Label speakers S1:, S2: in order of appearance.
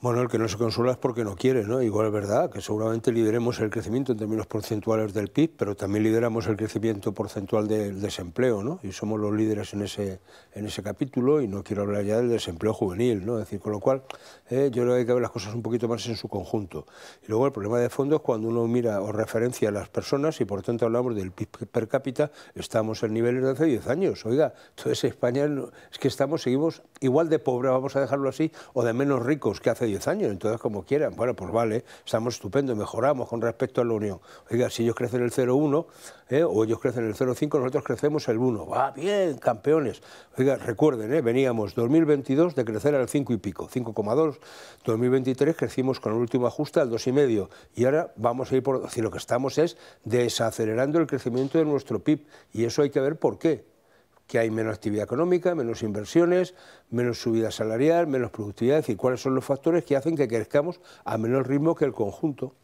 S1: Bueno, el que no se consuela es porque no quiere, ¿no? Igual es verdad que seguramente lideremos el crecimiento en términos porcentuales del PIB, pero también lideramos el crecimiento porcentual del desempleo, ¿no? Y somos los líderes en ese, en ese capítulo y no quiero hablar ya del desempleo juvenil, ¿no? Es decir, con lo cual eh, yo creo que hay que ver las cosas un poquito más en su conjunto. Y luego el problema de fondo es cuando uno mira o referencia a las personas y por tanto hablamos del PIB per cápita, estamos en niveles de hace 10 años, oiga, entonces España es que estamos, seguimos igual de pobre, vamos a dejarlo así, o de menos que hace 10 años, entonces como quieran, bueno, pues vale, estamos estupendo, mejoramos con respecto a la Unión. Oiga, si ellos crecen el 0,1 ¿eh? o ellos crecen el 0,5, nosotros crecemos el 1. Va bien, campeones. Oiga, recuerden, ¿eh? veníamos 2022 de crecer al 5 y pico, 5,2, 2023 crecimos con el último ajuste al 2,5 y ahora vamos a ir por... Si lo que estamos es desacelerando el crecimiento de nuestro PIB y eso hay que ver por qué que hay menos actividad económica, menos inversiones, menos subida salarial, menos productividad, es decir, cuáles son los factores que hacen que crezcamos a menor ritmo que el conjunto.